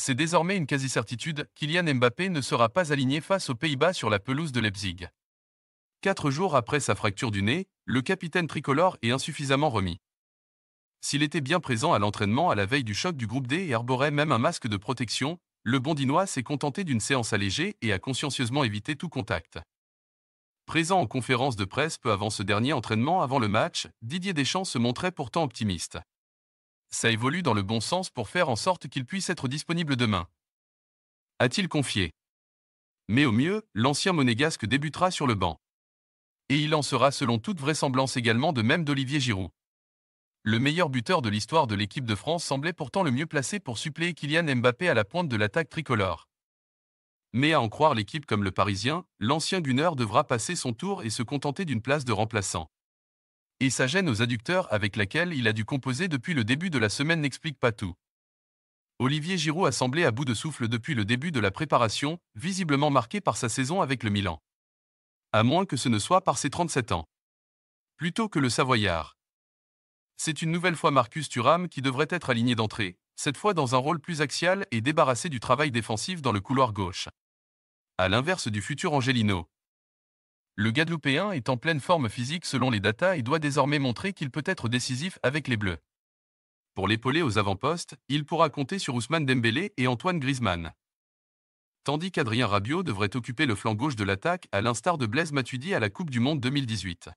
c'est désormais une quasi-certitude, Kylian Mbappé ne sera pas aligné face aux Pays-Bas sur la pelouse de Leipzig. Quatre jours après sa fracture du nez, le capitaine tricolore est insuffisamment remis. S'il était bien présent à l'entraînement à la veille du choc du groupe D et arborait même un masque de protection, le bondinois s'est contenté d'une séance allégée et a consciencieusement évité tout contact. Présent en conférence de presse peu avant ce dernier entraînement avant le match, Didier Deschamps se montrait pourtant optimiste ça évolue dans le bon sens pour faire en sorte qu'il puisse être disponible demain. A-t-il confié. Mais au mieux, l'ancien monégasque débutera sur le banc. Et il en sera selon toute vraisemblance également de même d'Olivier Giroud. Le meilleur buteur de l'histoire de l'équipe de France semblait pourtant le mieux placé pour suppléer Kylian Mbappé à la pointe de l'attaque tricolore. Mais à en croire l'équipe comme le Parisien, l'ancien Gunner devra passer son tour et se contenter d'une place de remplaçant et sa gêne aux adducteurs avec laquelle il a dû composer depuis le début de la semaine n'explique pas tout. Olivier Giroud a semblé à bout de souffle depuis le début de la préparation, visiblement marqué par sa saison avec le Milan. À moins que ce ne soit par ses 37 ans. Plutôt que le Savoyard. C'est une nouvelle fois Marcus Thuram qui devrait être aligné d'entrée, cette fois dans un rôle plus axial et débarrassé du travail défensif dans le couloir gauche. À l'inverse du futur Angelino, le Guadeloupéen est en pleine forme physique selon les datas et doit désormais montrer qu'il peut être décisif avec les Bleus. Pour l'épauler aux avant-postes, il pourra compter sur Ousmane Dembélé et Antoine Griezmann. Tandis qu'Adrien Rabiot devrait occuper le flanc gauche de l'attaque à l'instar de Blaise Matuidi à la Coupe du Monde 2018.